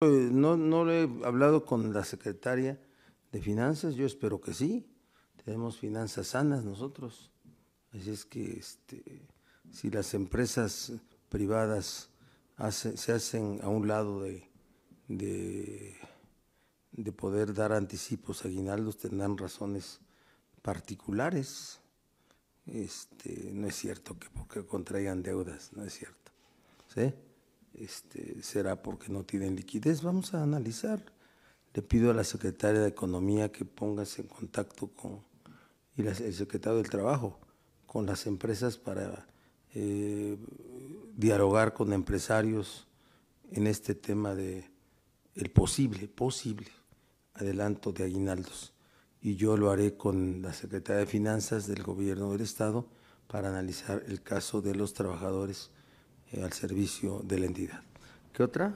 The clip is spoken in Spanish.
Pues, no, no le he hablado con la secretaria de Finanzas, yo espero que sí. Tenemos finanzas sanas nosotros. Así es que este, si las empresas privadas se hacen a un lado de, de, poder dar anticipos aguinaldos, tendrán razones particulares. Este, no es cierto que porque contraigan deudas, no es cierto. ¿Sí? Este, será porque no tienen liquidez. Vamos a analizar. Le pido a la secretaria de Economía que pongas en contacto con y el secretario del Trabajo con las empresas para eh, dialogar con empresarios en este tema de el posible, posible adelanto de aguinaldos. Y yo lo haré con la secretaria de Finanzas del Gobierno del Estado para analizar el caso de los trabajadores eh, al servicio de la entidad. ¿Qué otra?